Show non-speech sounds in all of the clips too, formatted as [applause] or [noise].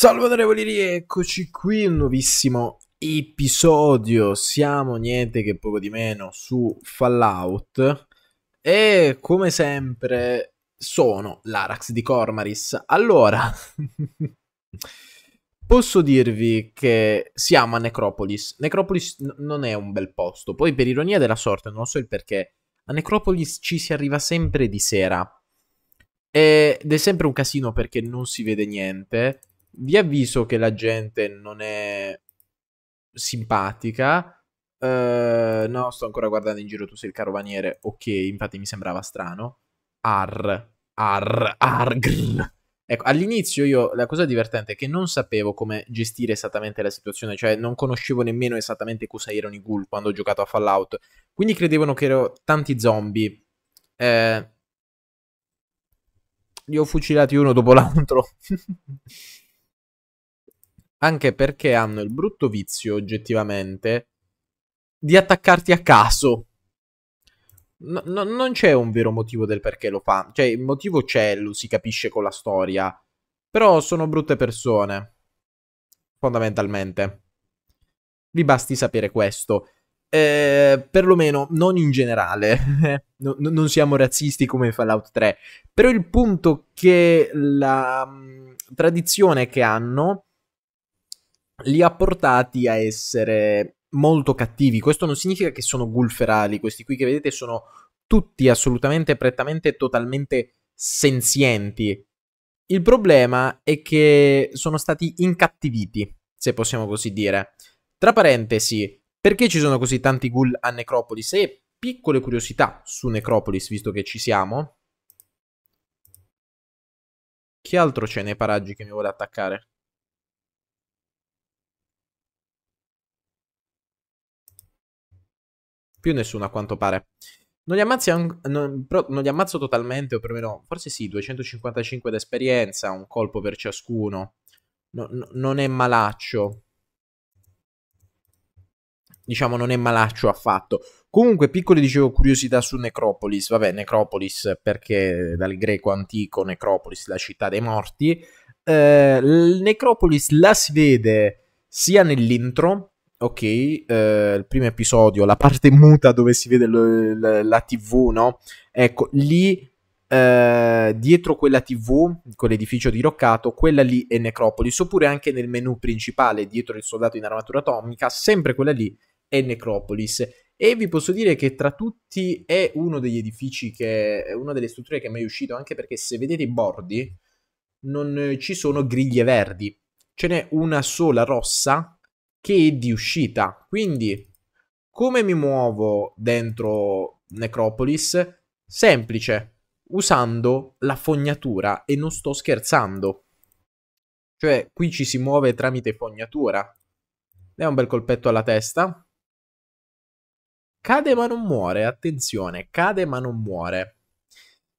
Salve onorevoli, eccoci qui, un nuovissimo episodio, siamo niente che poco di meno su Fallout e come sempre sono l'Arax di Cormaris. Allora, [laughs] posso dirvi che siamo a Necropolis, Necropolis non è un bel posto, poi per ironia della sorte, non so il perché, a Necropolis ci si arriva sempre di sera. Ed è sempre un casino perché non si vede niente vi avviso che la gente non è simpatica. Uh, no, sto ancora guardando in giro. Tu sei il carovaniere. Ok, infatti mi sembrava strano. Ar, ar, ar. Grr. Ecco, all'inizio io la cosa divertente è che non sapevo come gestire esattamente la situazione, cioè non conoscevo nemmeno esattamente cosa erano i ghoul quando ho giocato a Fallout. Quindi credevano che erano tanti zombie. Eh, li ho fucilati uno dopo l'altro. [laughs] Anche perché hanno il brutto vizio, oggettivamente, di attaccarti a caso. No, no, non c'è un vero motivo del perché lo fa. Cioè, il motivo c'è, lo si capisce con la storia. Però sono brutte persone. Fondamentalmente. Vi basti sapere questo. Eh, perlomeno non in generale, [laughs] no, non siamo razzisti come in Fallout 3, però il punto che la mh, mm, tradizione che hanno li ha portati a essere molto cattivi. Questo non significa che sono gulferali, questi qui che vedete sono tutti assolutamente, prettamente, totalmente senzienti. Il problema è che sono stati incattiviti, se possiamo così dire. Tra parentesi, perché ci sono così tanti ghoul a Necropolis? E piccole curiosità su Necropolis, visto che ci siamo. Che altro c'è nei paraggi che mi vuole attaccare? Più nessuno a quanto pare. Non li, ammazzi, non, non li ammazzo totalmente, o perlomeno, forse sì, 255 d'esperienza, un colpo per ciascuno. No, no, non è malaccio. Diciamo, non è malaccio affatto. Comunque, piccole, dicevo, curiosità su Necropolis. Vabbè, Necropolis, perché dal greco antico Necropolis, la città dei morti. Eh, Necropolis la si vede sia nell'intro ok, eh, il primo episodio, la parte muta dove si vede l- l- la TV, no? Ecco, lì eh, dietro quella TV, quell'edificio diroccato, quella lì è Necropolis, oppure anche nel menu principale, dietro il soldato in armatura atomica, sempre quella lì è Necropolis. E vi posso dire che tra tutti è uno degli edifici che è una delle strutture che è mai uscito, anche perché se vedete i bordi non ci sono griglie verdi. Ce n'è una sola rossa che di uscita. Quindi, come mi muovo dentro Necropolis? Semplice, usando la fognatura e non sto scherzando. Cioè, qui ci si muove tramite fognatura. Dai un bel colpetto alla testa. Cade ma non muore, attenzione, cade ma non muore.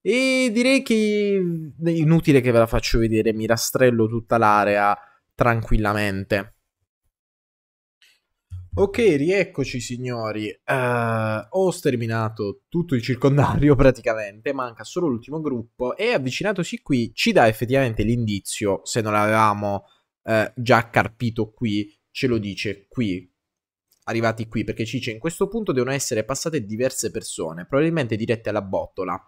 E direi che è inutile che ve la faccio vedere, mi rastrello tutta l'area tranquillamente. Ok, rieccoci signori. Uh, ho sterminato tutto il circondario [laughs] praticamente, manca solo l'ultimo gruppo e avvicinatosi qui ci dà effettivamente l'indizio, se non l'avevamo uh, già carpito qui, ce lo dice qui. Arrivati qui, perché ci dice in questo punto devono essere passate diverse persone, probabilmente dirette alla bottola.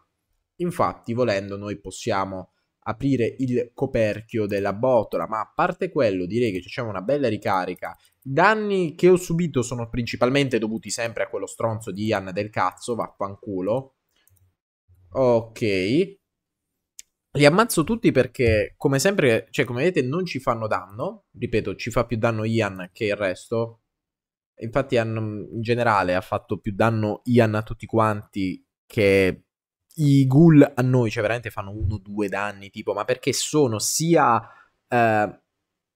Infatti, volendo, noi possiamo aprire il coperchio della botola, ma a parte quello direi che c'è una bella ricarica. I danni che ho subito sono principalmente dovuti sempre a quello stronzo di Ian del cazzo, vaffanculo. Ok. Li ammazzo tutti perché, come sempre, cioè come vedete non ci fanno danno. Ripeto, ci fa più danno Ian che il resto. Infatti in generale ha fatto più danno Ian a tutti quanti che i ghoul a noi, cioè veramente fanno uno o due danni, tipo, ma perché sono sia... Eh,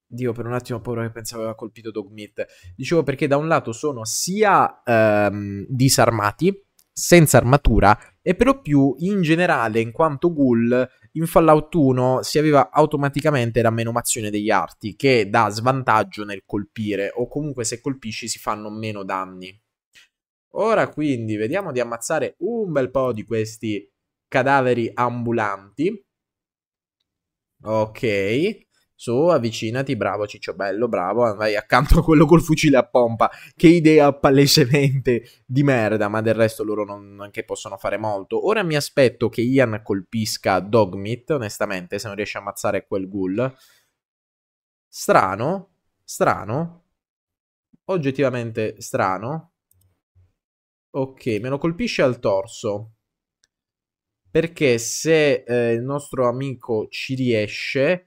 Dio, per un attimo ho paura che pensavo aveva colpito Dogmeat. Dicevo perché da un lato sono sia ehm, disarmati, senza armatura, e per lo più in generale, in quanto ghoul, in Fallout 1 si aveva automaticamente la menomazione degli arti, che dà svantaggio nel colpire, o comunque se colpisci si fanno meno danni. Ora quindi vediamo di ammazzare un bel po' di questi cadaveri ambulanti. Ok. Su, avvicinati, bravo Ciccio Bello, bravo, vai accanto a quello col fucile a pompa. Che idea palesemente di merda, ma del resto loro non che possono fare molto. Ora mi aspetto che Ian colpisca Dogmit, onestamente, se non riesce a ammazzare quel ghoul. Strano, strano, oggettivamente strano. Ok, me lo colpisce al torso. Perché se eh, il nostro amico ci riesce...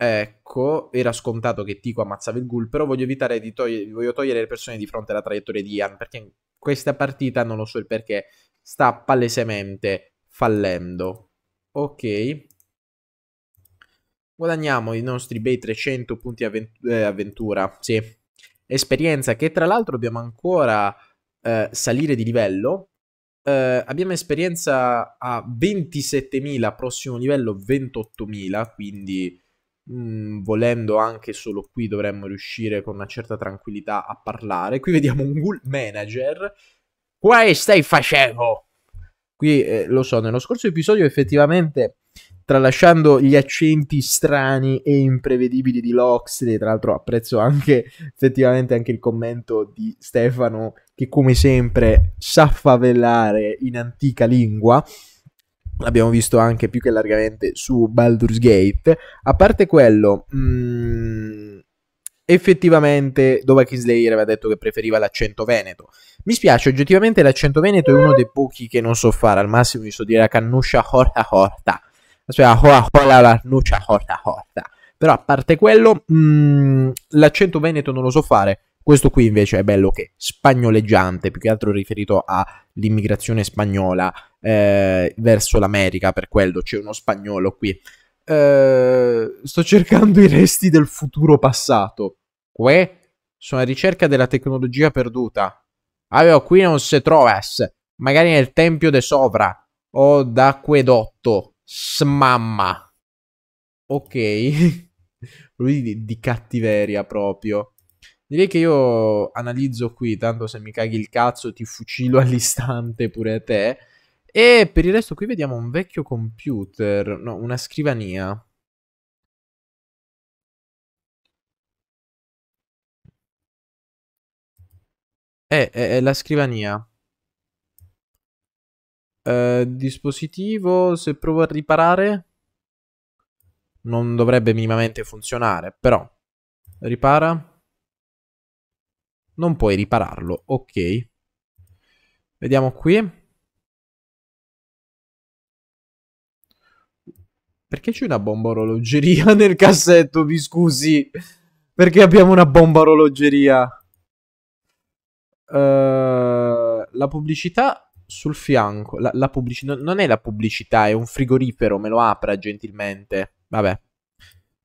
Ecco, era scontato che Tico ammazzava il ghoul, però voglio evitare di togliere, voglio togliere le persone di fronte alla traiettoria di Ian, perché questa partita, non lo so il perché, sta palesemente fallendo. Ok. Guadagniamo i nostri bei 300 punti eh, avventura, sì. Esperienza che tra l'altro abbiamo ancora eh, salire di livello. Eh, abbiamo esperienza a 27.000, prossimo livello 28.000, quindi mh, mm, volendo anche solo qui dovremmo riuscire con una certa tranquillità a parlare. Qui vediamo un ghoul manager. Qua stai facendo? Qui eh, lo so, nello scorso episodio effettivamente tralasciando gli accenti strani e imprevedibili di Loxley, tra l'altro apprezzo anche effettivamente anche il commento di Stefano che come sempre sa favellare in antica lingua. L'abbiamo visto anche più che largamente su Baldur's Gate. A parte quello, mh, mm, effettivamente Dovaki Slayer aveva detto che preferiva l'accento veneto. Mi spiace, oggettivamente l'accento veneto è uno dei pochi che non so fare. Al massimo mi so dire la cannuscia horta horta Aspetta, hoa hoa la nuccia horta horta. Però a parte quello, mh, mm, l'accento veneto non lo so fare. Questo qui invece è bello che spagnoleggiante, più che altro riferito all'immigrazione spagnola eh, verso l'America, per quello c'è uno spagnolo qui. Eh, sto cercando i resti del futuro passato. Que? Sono a ricerca della tecnologia perduta. Avevo qui non se trovas, magari nel tempio de Sovra o d'acquedotto smamma. Ok. [laughs] Lui di, di, cattiveria proprio. Direi che io analizzo qui, tanto se mi caghi il cazzo ti fucilo [laughs] all'istante pure a te. E per il resto qui vediamo un vecchio computer, no, una scrivania. Eh, è, eh, è eh, la scrivania. Eh, dispositivo, se provo a riparare, non dovrebbe minimamente funzionare, però ripara. Non puoi ripararlo, ok. Vediamo qui. Perché c'è una bomba orologeria [laughs] nel cassetto, vi scusi? Perché abbiamo una bomba orologeria? Uh, la pubblicità sul fianco. La, la pubblicità. Non è la pubblicità, è un frigorifero. Me lo apra gentilmente. Vabbè.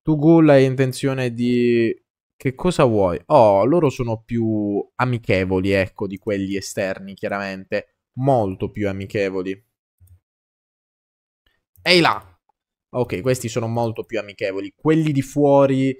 Tu Ghoul hai intenzione di. Che cosa vuoi? Oh, loro sono più amichevoli, ecco, di quelli esterni, chiaramente. Molto più amichevoli. Ehi là! Ok, questi sono molto più amichevoli. Quelli di fuori...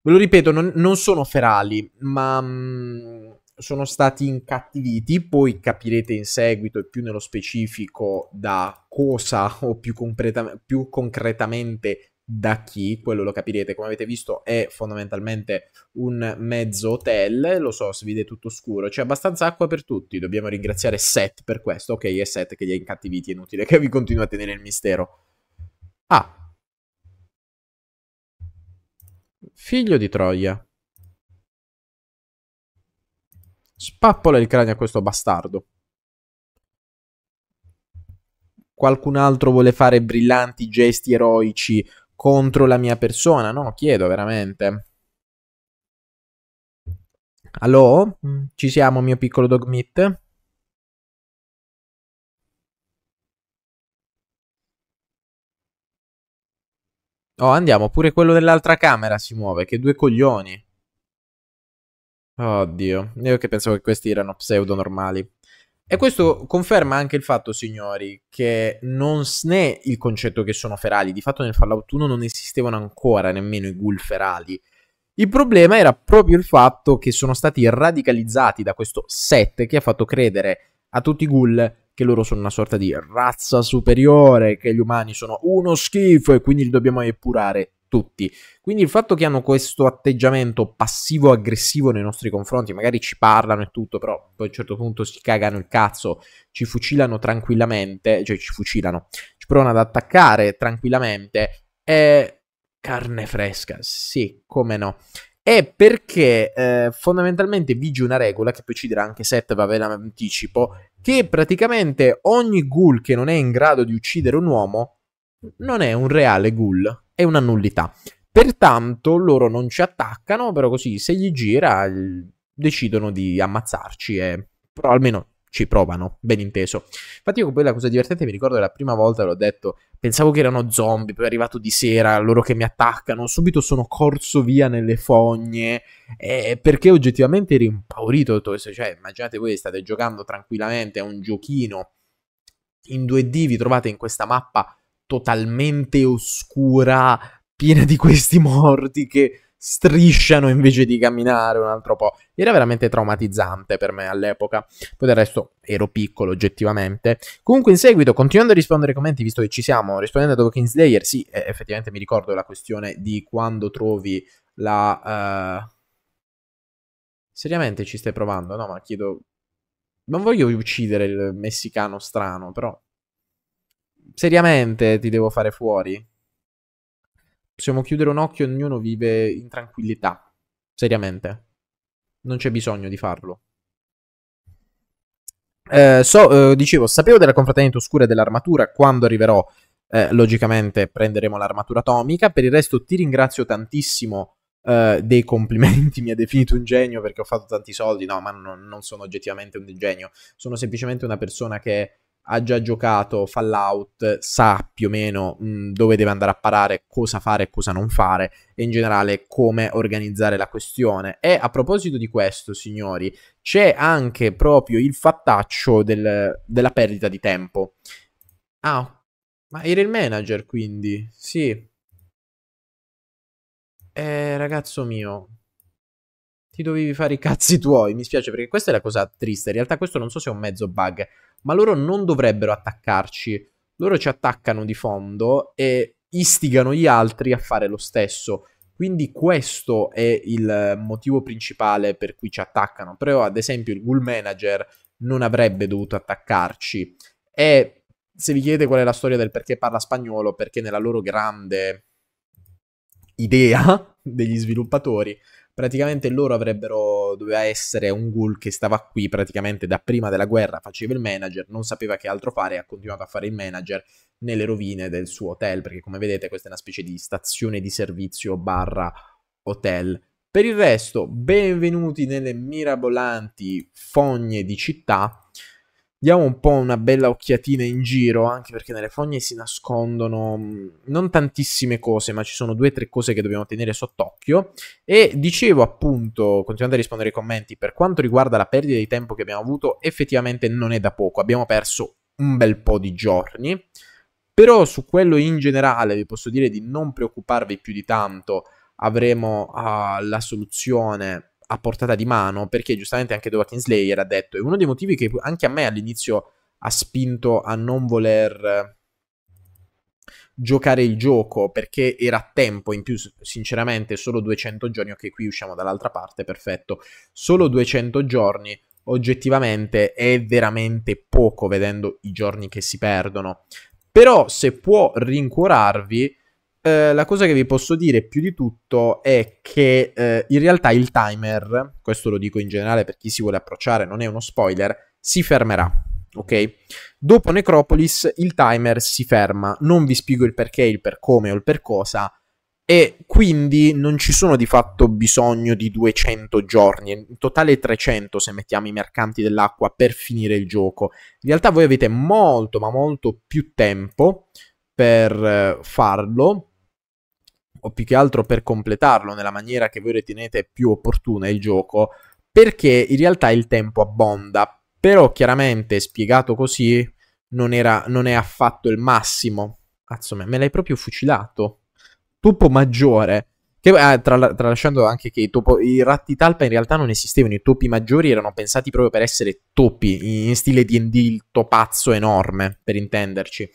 Ve lo ripeto, non, non sono ferali, ma... Mh, mm, sono stati incattiviti, poi capirete in seguito e più nello specifico da cosa o più, concreta- più concretamente da chi, quello lo capirete, come avete visto è fondamentalmente un mezzo hotel, lo so, si vede tutto scuro, c'è abbastanza acqua per tutti, dobbiamo ringraziare Seth per questo, ok, è Seth che li ha incattiviti, è inutile che vi continui a tenere il mistero. Ah. Figlio di Troia. Spappola il cranio a questo bastardo. Qualcun altro vuole fare brillanti gesti eroici contro la mia persona? No, chiedo veramente. Allo? Mm. Ci siamo, mio piccolo dogmit? Oh, andiamo, pure quello dell'altra camera si muove, che due coglioni. Oddio, io che pensavo che questi erano pseudo normali. E questo conferma anche il fatto, signori, che non è il concetto che sono ferali. Di fatto nel Fallout 1 non esistevano ancora nemmeno i ghoul ferali. Il problema era proprio il fatto che sono stati radicalizzati da questo set che ha fatto credere a tutti i ghoul che loro sono una sorta di razza superiore, che gli umani sono uno schifo e quindi li dobbiamo epurare tutti. Quindi il fatto che hanno questo atteggiamento passivo-aggressivo nei nostri confronti, magari ci parlano e tutto, però poi a un certo punto si cagano il cazzo, ci fucilano tranquillamente, cioè ci fucilano, ci provano ad attaccare tranquillamente, è carne fresca, sì, come no è perché eh, fondamentalmente vige una regola che poi ci dirà anche Seth va bene anticipo che praticamente ogni ghoul che non è in grado di uccidere un uomo non è un reale ghoul è una nullità. Pertanto loro non ci attaccano, però così se gli gira decidono di ammazzarci, e... però almeno ci provano, ben inteso. Infatti io poi la cosa divertente, mi ricordo la prima volta l'ho detto, pensavo che erano zombie, poi è arrivato di sera, loro che mi attaccano, subito sono corso via nelle fogne, eh, perché oggettivamente ero impaurito tutto questo, cioè immaginate voi state giocando tranquillamente a un giochino in 2D, vi trovate in questa mappa totalmente oscura, piena di questi morti che strisciano invece di camminare un altro po'. Era veramente traumatizzante per me all'epoca. Poi del resto ero piccolo oggettivamente. Comunque in seguito, continuando a rispondere ai commenti, visto che ci siamo, rispondendo a Dawkins Slayer, sì, effettivamente mi ricordo la questione di quando trovi la... Uh... Seriamente ci stai provando? No, ma chiedo... Non voglio uccidere il messicano strano, però seriamente ti devo fare fuori. Possiamo chiudere un occhio, e ognuno vive in tranquillità. Seriamente. Non c'è bisogno di farlo. Eh, so, eh, dicevo, sapevo della confraternita oscura e dell'armatura. Quando arriverò, eh, logicamente, prenderemo l'armatura atomica. Per il resto, ti ringrazio tantissimo eh, dei complimenti. [laughs] Mi ha definito un genio perché ho fatto tanti soldi. No, ma non, non sono oggettivamente un genio. Sono semplicemente una persona che ha già giocato Fallout, sa più o meno mh, mm, dove deve andare a parare, cosa fare e cosa non fare e in generale come organizzare la questione. E a proposito di questo, signori, c'è anche proprio il fattaccio del, della perdita di tempo. Ah, ma era il manager quindi, sì. Eh, ragazzo mio, ti dovevi fare i cazzi tuoi. Mi spiace perché questa è la cosa triste. In realtà questo non so se è un mezzo bug, ma loro non dovrebbero attaccarci. Loro ci attaccano di fondo e istigano gli altri a fare lo stesso. Quindi questo è il motivo principale per cui ci attaccano. Però ad esempio il Ghoul Manager non avrebbe dovuto attaccarci. E se vi chiedete qual è la storia del perché parla spagnolo, perché nella loro grande idea [laughs] degli sviluppatori, praticamente loro avrebbero doveva essere un ghoul che stava qui praticamente da prima della guerra, faceva il manager, non sapeva che altro fare, ha continuato a fare il manager nelle rovine del suo hotel, perché come vedete questa è una specie di stazione di servizio barra hotel. Per il resto, benvenuti nelle mirabolanti fogne di città diamo un po' una bella occhiatina in giro, anche perché nelle fogne si nascondono mm, non tantissime cose, ma ci sono due o tre cose che dobbiamo tenere sott'occhio. E dicevo appunto, continuando a rispondere ai commenti, per quanto riguarda la perdita di tempo che abbiamo avuto, effettivamente non è da poco, abbiamo perso un bel po' di giorni. Però su quello in generale vi posso dire di non preoccuparvi più di tanto, avremo uh, la soluzione a portata di mano, perché giustamente anche The Walking Slayer ha detto, e uno dei motivi che anche a me all'inizio ha spinto a non voler eh, giocare il gioco perché era tempo in più sinceramente solo 200 giorni ok qui usciamo dall'altra parte perfetto solo 200 giorni oggettivamente è veramente poco vedendo i giorni che si perdono però se può rincuorarvi eh, la cosa che vi posso dire più di tutto è che eh, in realtà il timer, questo lo dico in generale per chi si vuole approcciare, non è uno spoiler, si fermerà. Ok? Dopo Necropolis il timer si ferma, non vi spiego il perché, il per come o il per cosa, e quindi non ci sono di fatto bisogno di 200 giorni, in totale 300 se mettiamo i mercanti dell'acqua per finire il gioco. In realtà voi avete molto ma molto più tempo per eh, farlo, o più che altro per completarlo nella maniera che voi ritenete più opportuna il gioco, perché in realtà il tempo abbonda, però chiaramente spiegato così non, era, non è affatto il massimo. Insomma, me l'hai proprio fucilato. Topo maggiore. Che, eh, tra, tralasciando anche che i, topo, i, ratti talpa in realtà non esistevano, i topi maggiori erano pensati proprio per essere topi, in, in stile DD, il topazzo enorme, per intenderci.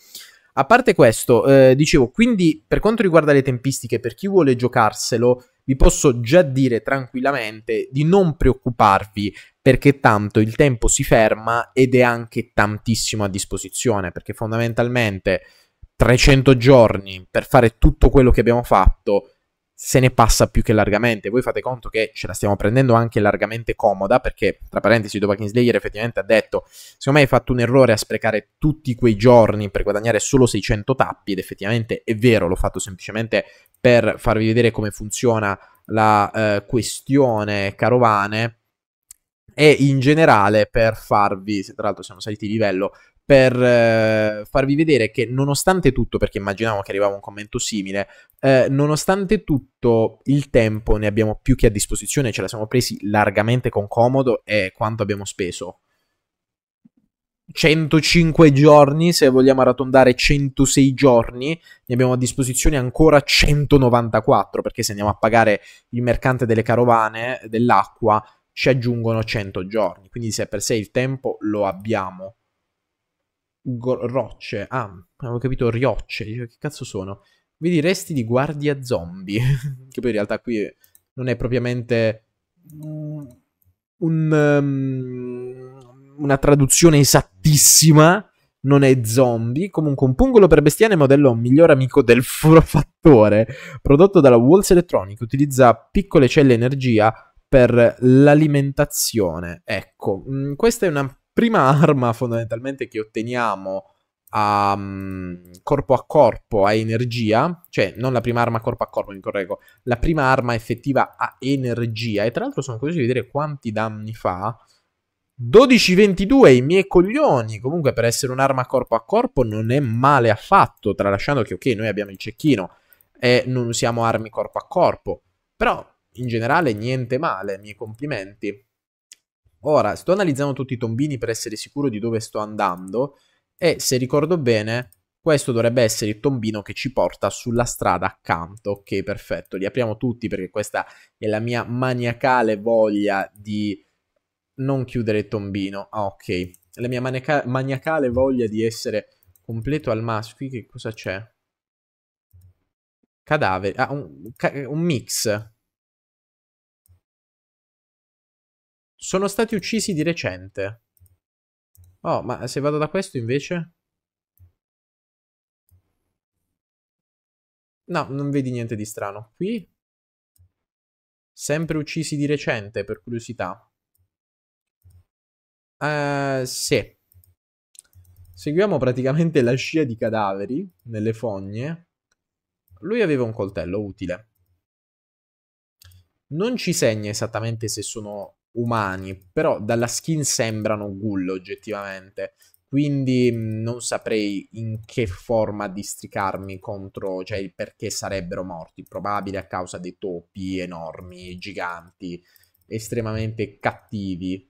A parte questo, eh, dicevo, quindi per quanto riguarda le tempistiche, per chi vuole giocarselo, vi posso già dire tranquillamente di non preoccuparvi perché tanto il tempo si ferma ed è anche tantissimo a disposizione, perché fondamentalmente 300 giorni per fare tutto quello che abbiamo fatto se ne passa più che largamente. Voi fate conto che ce la stiamo prendendo anche largamente comoda, perché tra parentesi Dopa Kingslayer effettivamente ha detto, secondo me hai fatto un errore a sprecare tutti quei giorni per guadagnare solo 600 tappi, ed effettivamente è vero, l'ho fatto semplicemente per farvi vedere come funziona la eh, questione carovane, e in generale per farvi, tra l'altro siamo saliti di livello, per eh, farvi vedere che nonostante tutto, perché immaginavo che arrivava un commento simile, eh, nonostante tutto il tempo ne abbiamo più che a disposizione, ce la siamo presi largamente con comodo e quanto abbiamo speso? 105 giorni, se vogliamo arrotondare 106 giorni, ne abbiamo a disposizione ancora 194, perché se andiamo a pagare il mercante delle carovane, dell'acqua, ci aggiungono 100 giorni, quindi se per sé il tempo lo abbiamo go- rocce. Ah, avevo capito riocce. Che cazzo sono? Vedi resti di guardia zombie. [laughs] che poi in realtà qui non è propriamente un, um, una traduzione esattissima. Non è zombie. Comunque, un pungolo per bestiame modello miglior amico del [laughs] fattore. Prodotto dalla Walls Electronic. Utilizza piccole celle energia per l'alimentazione. Ecco, mh, mm, questa è una prima arma fondamentalmente che otteniamo a um, corpo a corpo a energia, cioè non la prima arma corpo a corpo, mi correggo, la prima arma effettiva a energia. E tra l'altro sono curioso di vedere quanti danni fa. 12-22, i miei coglioni. Comunque per essere un'arma corpo a corpo non è male affatto, tralasciando che ok, noi abbiamo il cecchino e non usiamo armi corpo a corpo. Però in generale niente male, miei complimenti. Ora, sto analizzando tutti i tombini per essere sicuro di dove sto andando e se ricordo bene, questo dovrebbe essere il tombino che ci porta sulla strada accanto. Ok, perfetto. Li apriamo tutti perché questa è la mia maniacale voglia di non chiudere il tombino. Ah, ok. La mia manica- maniacale voglia di essere completo al maschio. Qui che cosa c'è? Cadavere. Ah, un, ca un mix. Sono stati uccisi di recente. Oh, ma se vado da questo invece? No, non vedi niente di strano. Qui? Sempre uccisi di recente, per curiosità. Uh, sì. Seguiamo praticamente la scia di cadaveri nelle fogne. Lui aveva un coltello utile. Non ci segna esattamente se sono umani, però dalla skin sembrano ghoul oggettivamente. Quindi mm, non saprei in che forma districarmi contro, cioè il perché sarebbero morti. Probabile a causa dei topi enormi, giganti, estremamente cattivi.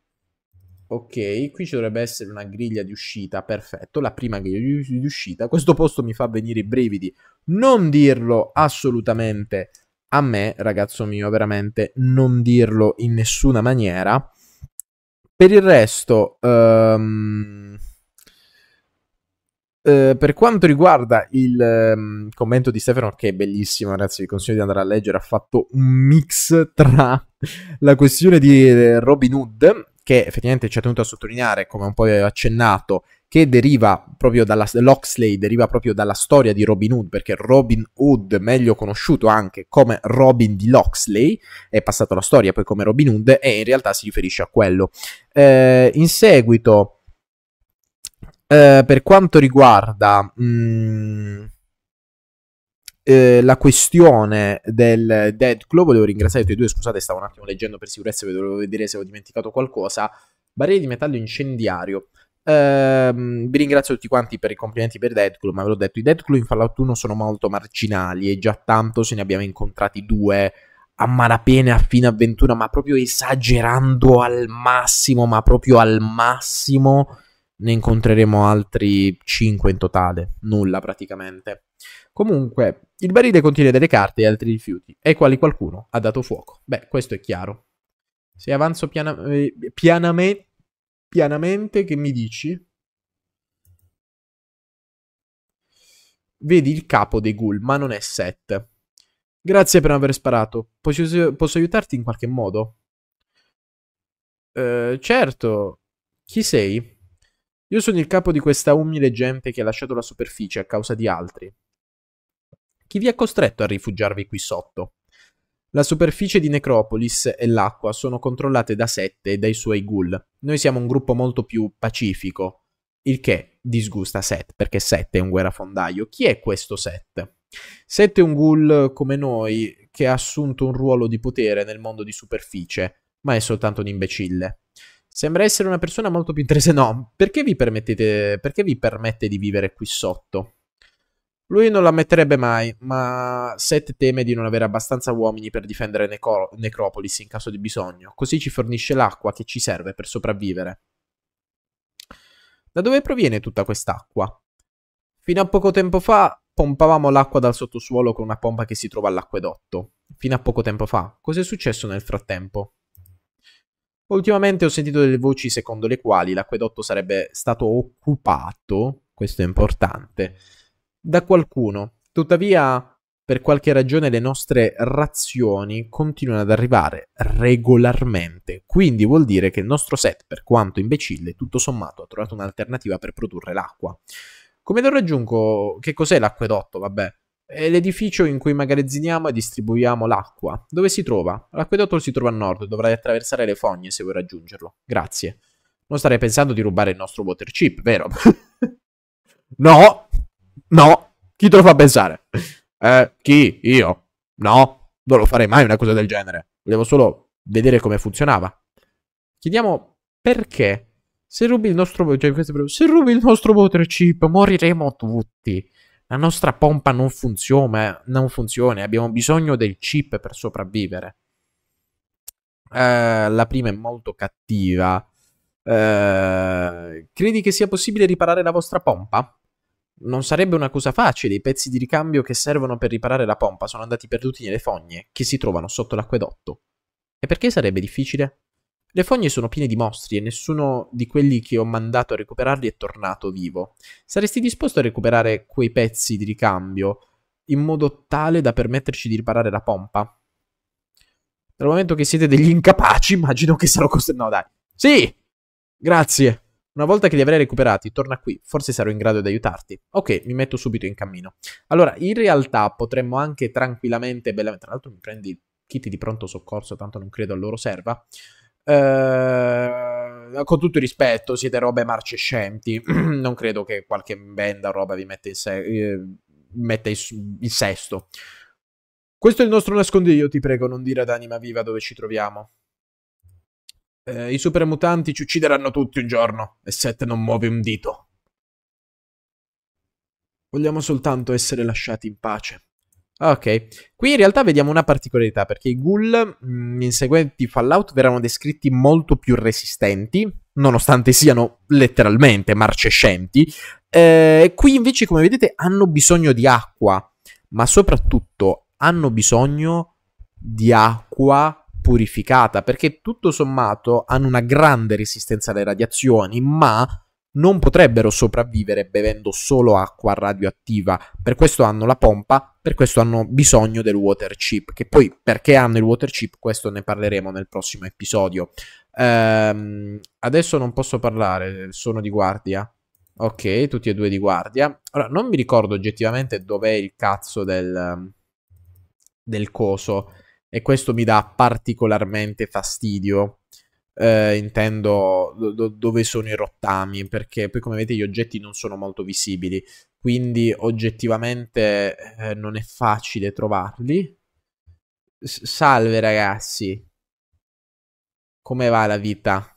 Ok, qui ci dovrebbe essere una griglia di uscita, perfetto, la prima griglia di uscita. Questo posto mi fa venire i brividi. Non dirlo assolutamente a me, ragazzo mio, veramente non dirlo in nessuna maniera. Per il resto, um, eh, per quanto riguarda il um, commento di Stefano, che è bellissimo, ragazzi, vi consiglio di andare a leggere, ha fatto un mix tra la questione di eh, Robin Hood, che effettivamente ci ha tenuto a sottolineare, come un po' avevo accennato, che deriva proprio dalla l'Oxley deriva proprio dalla storia di Robin Hood perché Robin Hood meglio conosciuto anche come Robin di Loxley è passato la storia poi come Robin Hood e in realtà si riferisce a quello eh, in seguito eh, per quanto riguarda mh, mm, eh, la questione del Dead Claw volevo ringraziare tutti e due scusate stavo un attimo leggendo per sicurezza volevo vedere se ho dimenticato qualcosa barriere di metallo incendiario Ehm, vi ringrazio tutti quanti per i complimenti per Deadpool, ma ve l'ho detto, i Deadpool in Fallout 1 sono molto marginali e già tanto se ne abbiamo incontrati due a malapena a fine avventura, ma proprio esagerando al massimo, ma proprio al massimo ne incontreremo altri 5 in totale, nulla praticamente. Comunque, il barile contiene delle carte e altri rifiuti, ai quali qualcuno ha dato fuoco. Beh, questo è chiaro. Se avanzo piana- eh, pianamente pianamente che mi dici? Vedi il capo dei ghoul, ma non è Set. Grazie per aver sparato. Posso, posso aiutarti in qualche modo? Eh, certo. Chi sei? Io sono il capo di questa umile gente che ha lasciato la superficie a causa di altri. Chi vi ha costretto a rifugiarvi qui sotto? La superficie di Necropolis e l'acqua sono controllate da Sette e dai suoi ghoul. Noi siamo un gruppo molto più pacifico, il che disgusta Set, perché Set è un guerrafondaio. Chi è questo Set? Set è un ghoul come noi che ha assunto un ruolo di potere nel mondo di superficie, ma è soltanto un imbecille. Sembra essere una persona molto più [laughs] interessante. No, perché vi, perché vi permette di vivere qui sotto? Lui non l'ammetterebbe mai, ma Seth teme di non avere abbastanza uomini per difendere Necro- Necropolis in caso di bisogno, così ci fornisce l'acqua che ci serve per sopravvivere. Da dove proviene tutta quest'acqua? Fino a poco tempo fa pompavamo l'acqua dal sottosuolo con una pompa che si trova all'acquedotto. Fino a poco tempo fa. Cos'è successo nel frattempo? Ultimamente ho sentito delle voci secondo le quali l'acquedotto sarebbe stato occupato, questo è importante, da qualcuno. Tuttavia, per qualche ragione le nostre razioni continuano ad arrivare regolarmente. Quindi vuol dire che il nostro set, per quanto imbecille, tutto sommato ha trovato un'alternativa per produrre l'acqua. Come lo raggiungo? Che cos'è l'acquedotto? Vabbè. È l'edificio in cui magazziniamo e distribuiamo l'acqua. Dove si trova? L'acquedotto si trova a nord, dovrai attraversare le fogne se vuoi raggiungerlo. Grazie. Non starei pensando di rubare il nostro water chip, vero? [laughs] no! No, chi te lo fa pensare? Eh, chi? Io? No, non lo farei mai una cosa del genere. Volevo solo vedere come funzionava. Chiediamo perché. Se rubi il nostro, cioè, se rubi il nostro motor chip, moriremo tutti. La nostra pompa non funziona, non funziona. Abbiamo bisogno del chip per sopravvivere. Eh, la prima è molto cattiva. Eh, credi che sia possibile riparare la vostra pompa? non sarebbe una cosa facile, i pezzi di ricambio che servono per riparare la pompa sono andati perduti nelle fogne che si trovano sotto l'acquedotto. E perché sarebbe difficile? Le fogne sono piene di mostri e nessuno di quelli che ho mandato a recuperarli è tornato vivo. Saresti disposto a recuperare quei pezzi di ricambio in modo tale da permetterci di riparare la pompa? Dal momento che siete degli incapaci, [laughs] immagino che sarò costretto... No, dai. Sì! Grazie. Una volta che li avrai recuperati, torna qui, forse sarò in grado di aiutarti. Ok, mi metto subito in cammino. Allora, in realtà potremmo anche tranquillamente, bellamente, tra l'altro mi prendi il kit di pronto soccorso, tanto non credo al loro serva. Uh, con tutto il rispetto, siete robe marcescenti. [clears throat] non credo che qualche benda roba vi metta in, se- eh, metta in, in sesto. Questo è il nostro nascondiglio, ti prego, non dire ad anima viva dove ci troviamo eh, i supermutanti ci uccideranno tutti un giorno e Seth non muove un dito. Vogliamo soltanto essere lasciati in pace. Ok, qui in realtà vediamo una particolarità perché i ghoul mh, mm, in seguenti Fallout verranno descritti molto più resistenti, nonostante siano letteralmente marcescenti. Eh, qui invece, come vedete, hanno bisogno di acqua, ma soprattutto hanno bisogno di acqua purificata, perché tutto sommato hanno una grande resistenza alle radiazioni, ma non potrebbero sopravvivere bevendo solo acqua radioattiva. Per questo hanno la pompa, per questo hanno bisogno del water chip, che poi perché hanno il water chip, questo ne parleremo nel prossimo episodio. Ehm, adesso non posso parlare, sono di guardia. Ok, tutti e due di guardia. Ora, non mi ricordo oggettivamente dov'è il cazzo del, del coso e questo mi dà particolarmente fastidio. Eh, intendo do, do, dove sono i rottami, perché poi come vedete gli oggetti non sono molto visibili, quindi oggettivamente eh, non è facile trovarli. S salve ragazzi, come va la vita?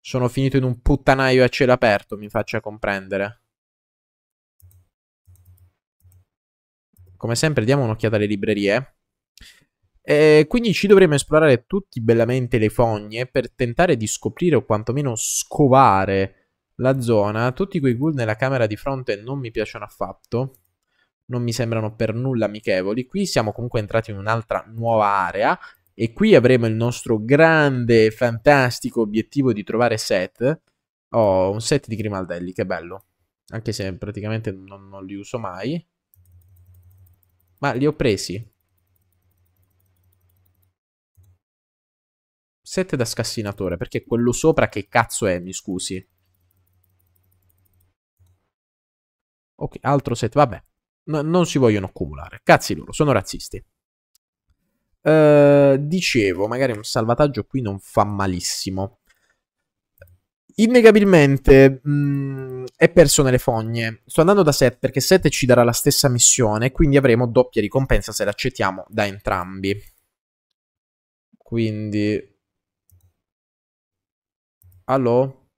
Sono finito in un puttanaio a cielo aperto, mi faccia comprendere. Come sempre diamo un'occhiata alle librerie. E eh, quindi ci dovremo esplorare tutti bellamente le fogne per tentare di scoprire o quantomeno scovare la zona. Tutti quei ghoul nella camera di fronte non mi piacciono affatto. Non mi sembrano per nulla amichevoli. Qui siamo comunque entrati in un'altra nuova area. E qui avremo il nostro grande, fantastico obiettivo di trovare set. Oh, un set di grimaldelli, che bello. Anche se praticamente non, non li uso mai. Ma li ho presi. 7 da scassinatore, perché quello sopra che cazzo è, mi scusi? Ok, altro 7, vabbè. No, non si vogliono accumulare. Cazzi loro, sono razzisti. Uh, dicevo, magari un salvataggio qui non fa malissimo. Innegabilmente mh, mm, è perso nelle fogne. Sto andando da 7 perché 7 ci darà la stessa missione, quindi avremo doppia ricompensa se l'accettiamo da entrambi. Quindi allo?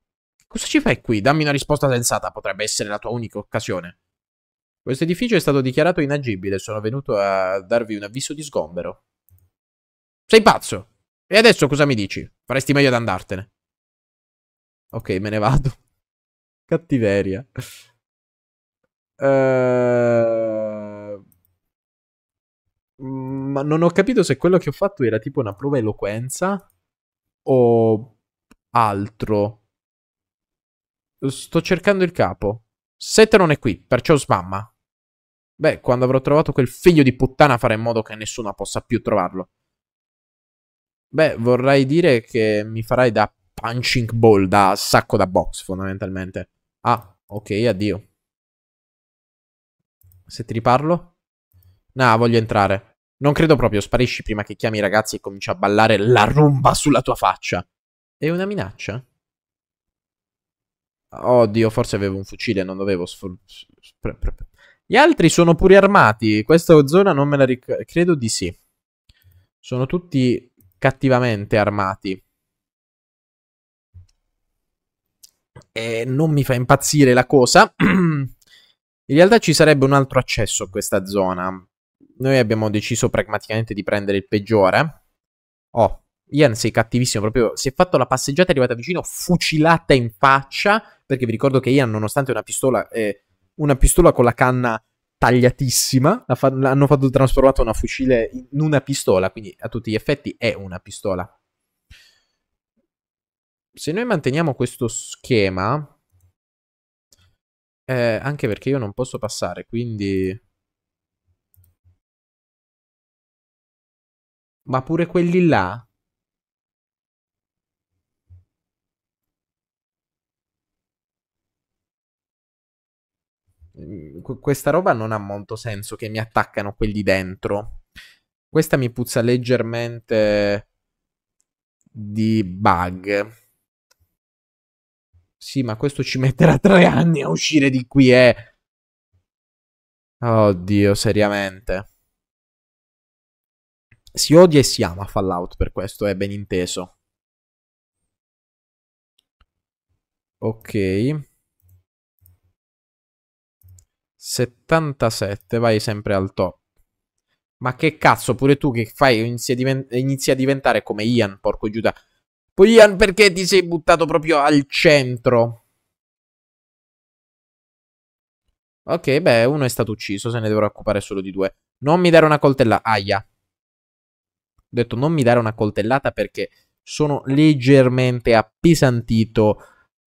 Cosa ci fai qui? Dammi una risposta sensata, potrebbe essere la tua unica occasione. Questo edificio è stato dichiarato inagibile, sono venuto a darvi un avviso di sgombero. Sei pazzo! E adesso cosa mi dici? Faresti meglio ad andartene. Ok, me ne vado. [laughs] Cattiveria. Uh... Ma non ho capito se quello che ho fatto era tipo una prova eloquenza o altro. Sto cercando il capo. Sette non è qui, perciò smamma. Beh, quando avrò trovato quel figlio di puttana farò in modo che nessuno possa più trovarlo. Beh, vorrei dire che mi farai da punching ball, da sacco da box fondamentalmente. Ah, ok, addio. Se ti riparlo? Nah, voglio entrare. Non credo proprio, sparisci prima che chiami i ragazzi e cominci a ballare la rumba sulla tua faccia. È una minaccia? Oddio, forse avevo un fucile, non dovevo sfruttare. Gli altri sono pure armati. Questa zona non me la ricordo. Credo di sì. Sono tutti cattivamente armati. E non mi fa impazzire la cosa. [clears throat] In realtà ci sarebbe un altro accesso a questa zona. Noi abbiamo deciso pragmaticamente di prendere il peggiore. Oh, Ian sei cattivissimo, proprio si è fatto la passeggiata, è arrivata vicino, fucilata in faccia, perché vi ricordo che Ian, nonostante una pistola, eh, una pistola con la canna tagliatissima, la fa- l'hanno fatto trasformata una fucile in una pistola, quindi a tutti gli effetti è una pistola. Se noi manteniamo questo schema, eh, anche perché io non posso passare, quindi... Ma pure quelli là Mhmm, questa roba non ha molto senso che mi attaccano quelli dentro. Questa mi puzza leggermente di bug. Sì, ma questo ci metterà tre anni a uscire di qui, eh. Oddio, seriamente. Si odia e si ama Fallout per questo, è eh, ben inteso. Ok. 77, vai sempre al top. Ma che cazzo, pure tu che fai, inizi a, diventare come Ian, porco Giuda. Poi Ian, perché ti sei buttato proprio al centro? Ok, beh, uno è stato ucciso, se ne dovrò occupare solo di due. Non mi dare una coltellata. Aia. Ho detto non mi dare una coltellata perché sono leggermente appesantito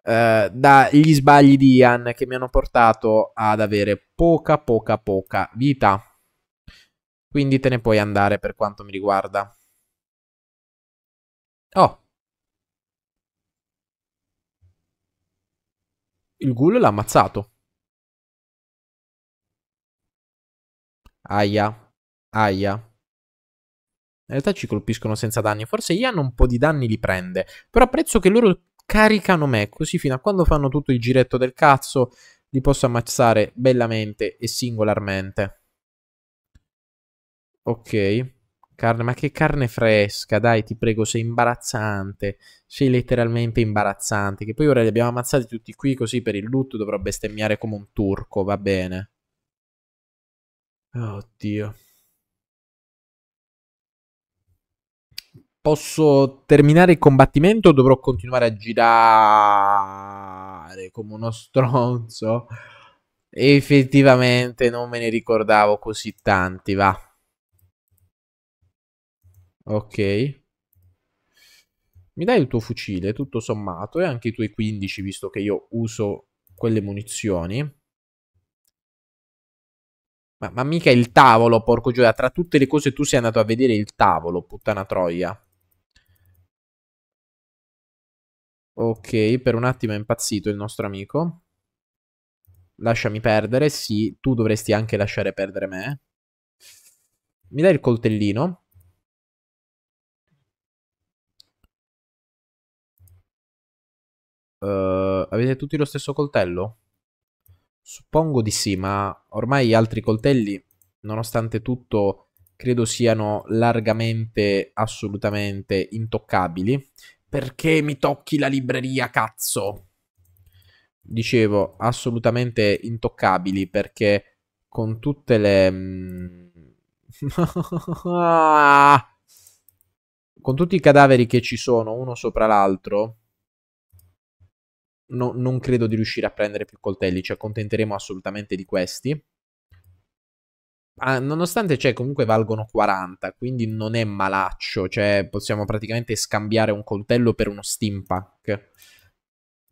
eh, dagli sbagli di Ian che mi hanno portato ad avere poca, poca, poca vita. Quindi te ne puoi andare per quanto mi riguarda. Oh. Il ghoul l'ha ammazzato. Aia. Aia. In realtà ci colpiscono senza danni. Forse Ian un po' di danni li prende. Però apprezzo che loro caricano me, così fino a quando fanno tutto il giretto del cazzo li posso ammazzare bellamente e singolarmente. Ok. Carne, ma che carne fresca, dai, ti prego, sei imbarazzante. Sei letteralmente imbarazzante. Che poi ora li abbiamo ammazzati tutti qui, così per il lutto dovrò bestemmiare come un turco, va bene. Oddio. posso terminare il combattimento o dovrò continuare a girare come uno stronzo? effettivamente non me ne ricordavo così tanti, va. Ok. Mi dai il tuo fucile, tutto sommato, e anche i tuoi 15, visto che io uso quelle munizioni. Ma, ma mica il tavolo, porco gioia. Tra tutte le cose tu sei andato a vedere il tavolo, puttana troia. Ok, per un attimo è impazzito il nostro amico. Lasciami perdere, sì, tu dovresti anche lasciare perdere me. Mi dai il coltellino? Uh, avete tutti lo stesso coltello? Suppongo di sì, ma ormai gli altri coltelli, nonostante tutto, credo siano largamente, assolutamente intoccabili. Perché mi tocchi la libreria, cazzo? Dicevo, assolutamente intoccabili perché con tutte le... Mm, [laughs] con tutti i cadaveri che ci sono uno sopra l'altro, no, non credo di riuscire a prendere più coltelli, ci cioè accontenteremo assolutamente di questi. Ah, nonostante cioè, comunque valgono 40, quindi non è malaccio, cioè possiamo praticamente scambiare un coltello per uno steampunk.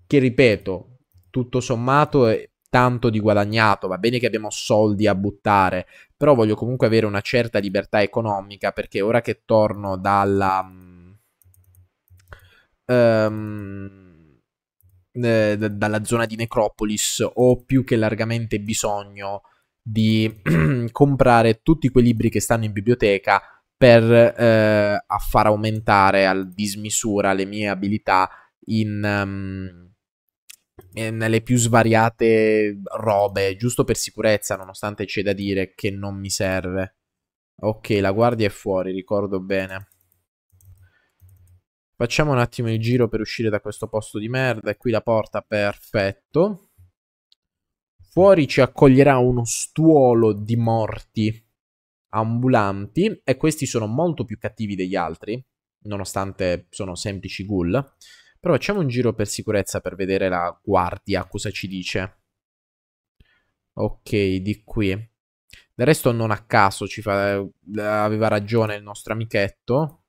Che ripeto, tutto sommato è tanto di guadagnato, va bene che abbiamo soldi a buttare, però voglio comunque avere una certa libertà economica perché ora che torno dalla... Um, eh, dalla zona di Necropolis ho più che largamente bisogno di [clears throat] comprare tutti quei libri che stanno in biblioteca per eh, far aumentare a dismisura le mie abilità in, um, nelle più svariate robe, giusto per sicurezza, nonostante c'è da dire che non mi serve. Ok, la guardia è fuori, ricordo bene. Facciamo un attimo il giro per uscire da questo posto di merda. E qui la porta, perfetto. Fuori ci accoglierà uno stuolo di morti ambulanti e questi sono molto più cattivi degli altri, nonostante sono semplici ghoul. Però facciamo un giro per sicurezza per vedere la guardia cosa ci dice. Ok, di qui. Del resto non a caso fa... Eh, aveva ragione il nostro amichetto.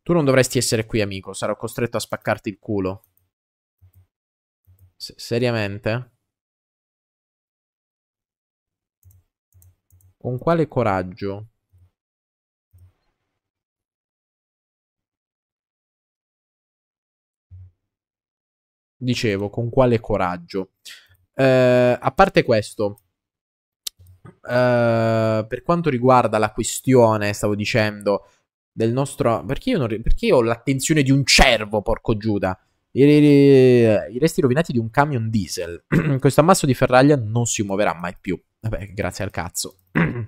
Tu non dovresti essere qui, amico. Sarò costretto a spaccarti il culo. S seriamente? Con quale coraggio? Dicevo, con quale coraggio? Eh, a parte questo, eh, per quanto riguarda la questione, stavo dicendo, del nostro... Perché io, non... Perché io ho l'attenzione di un cervo, porco Giuda? I, resti rovinati di un camion diesel. [clears throat] Questo ammasso di ferraglia non si muoverà mai più. Vabbè, grazie al cazzo. [clears throat]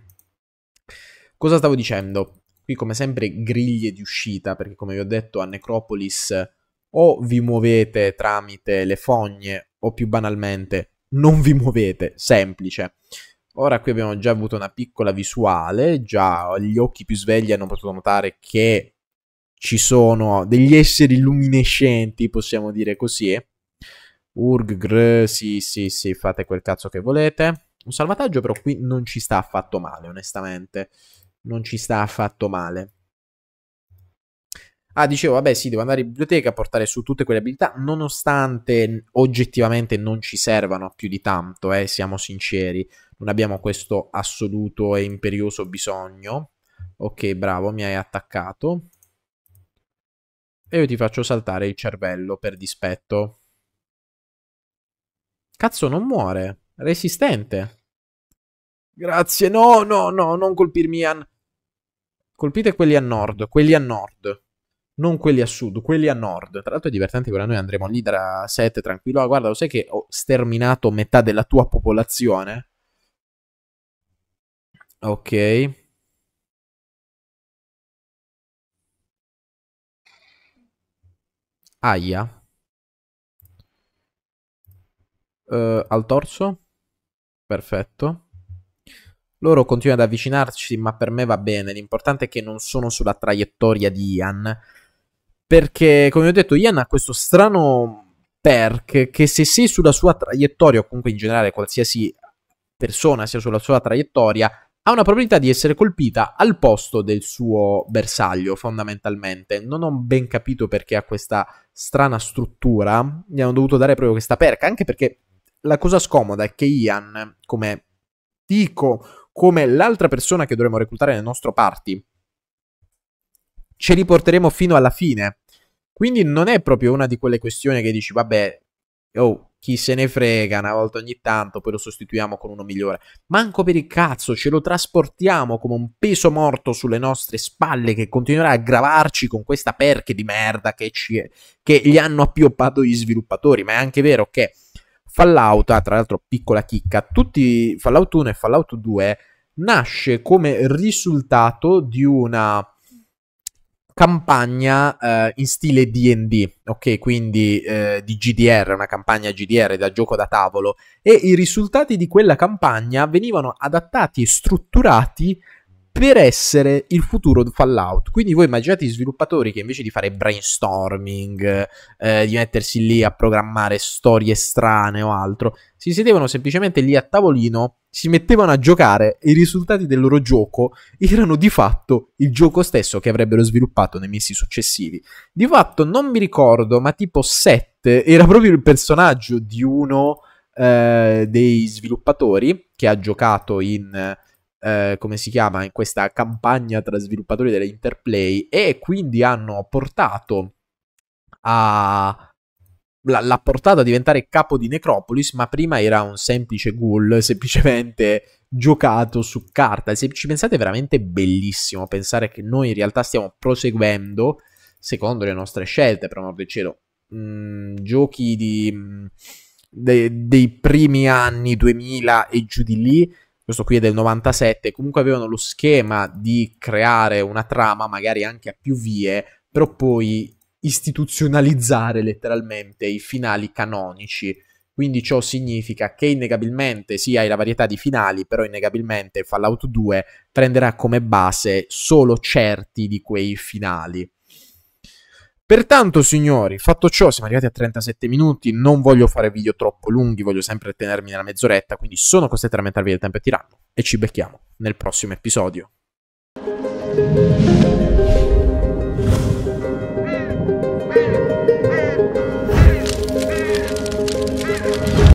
Cosa stavo dicendo? Qui come sempre griglie di uscita, perché come vi ho detto a Necropolis o vi muovete tramite le fogne o più banalmente non vi muovete, semplice. Ora qui abbiamo già avuto una piccola visuale, già gli occhi più svegli hanno potuto notare che ci sono degli esseri luminescenti, possiamo dire così. Urg, gr, sì, sì, sì, fate quel cazzo che volete. Un salvataggio però qui non ci sta affatto male, onestamente. Non ci sta affatto male. Ah, dicevo, vabbè, sì, devo andare in biblioteca a portare su tutte quelle abilità, nonostante oggettivamente non ci servano più di tanto, eh, siamo sinceri. Non abbiamo questo assoluto e imperioso bisogno. Ok, bravo, mi hai attaccato. E io ti faccio saltare il cervello per dispetto. Cazzo, non muore. Resistente. Grazie, no, no, no, non colpirmi a... Colpite quelli a nord, quelli a nord. Non quelli a sud, quelli a nord. Tra l'altro è divertente perché noi andremo lì da 7 tranquillo. Ah, guarda, lo sai che ho sterminato metà della tua popolazione? Ok. Aia. Uh, al torso? Perfetto. Loro continuano ad avvicinarci, ma per me va bene. L'importante è che non sono sulla traiettoria di Ian. Perché, come ho detto, Ian ha questo strano perk che se sei sulla sua traiettoria, o comunque in generale qualsiasi persona sia sulla sua traiettoria, ha una probabilità di essere colpita al posto del suo bersaglio, fondamentalmente. Non ho ben capito perché ha questa strana struttura. Gli hanno dovuto dare proprio questa perk, anche perché la cosa scomoda è che Ian, come dico come l'altra persona che dovremo reclutare nel nostro party. Ce li porteremo fino alla fine. Quindi non è proprio una di quelle questioni che dici, vabbè, oh, chi se ne frega una volta ogni tanto, poi lo sostituiamo con uno migliore. Manco per il cazzo, ce lo trasportiamo come un peso morto sulle nostre spalle che continuerà a gravarci con questa perche di merda che, ci, che gli hanno appioppato gli sviluppatori. Ma è anche vero che Fallout, ah, tra l'altro piccola chicca, tutti Fallout 1 e Fallout 2 nasce come risultato di una campagna eh, in stile DD, ok? Quindi eh, di GDR, una campagna GDR da gioco da tavolo, e i risultati di quella campagna venivano adattati e strutturati per essere il futuro Fallout. Quindi voi immaginate i sviluppatori che invece di fare brainstorming, eh, di mettersi lì a programmare storie strane o altro, si sedevano semplicemente lì a tavolino, si mettevano a giocare e i risultati del loro gioco erano di fatto il gioco stesso che avrebbero sviluppato nei mesi successivi. Di fatto non mi ricordo, ma tipo 7 era proprio il personaggio di uno eh, dei sviluppatori che ha giocato in eh, come si chiama, in questa campagna tra sviluppatori dell'Interplay e quindi hanno portato a... l'ha portato a diventare capo di Necropolis, ma prima era un semplice ghoul, [laughs] semplicemente giocato su carta. E se ci pensate è veramente bellissimo pensare che noi in realtà stiamo proseguendo, secondo le nostre scelte, per amor del cielo, mh, mm, giochi di, mm, de, dei primi anni 2000 e giù di lì, questo qui è del 97, comunque avevano lo schema di creare una trama magari anche a più vie, però poi istituzionalizzare letteralmente i finali canonici. Quindi ciò significa che innegabilmente sì hai la varietà di finali, però innegabilmente Fallout 2 prenderà come base solo certi di quei finali. Pertanto, signori, fatto ciò, siamo arrivati a 37 minuti, non voglio fare video troppo lunghi, voglio sempre tenermi nella mezz'oretta, quindi sono costretto a lamentarvi del tempo e tiranno. E ci becchiamo nel prossimo episodio.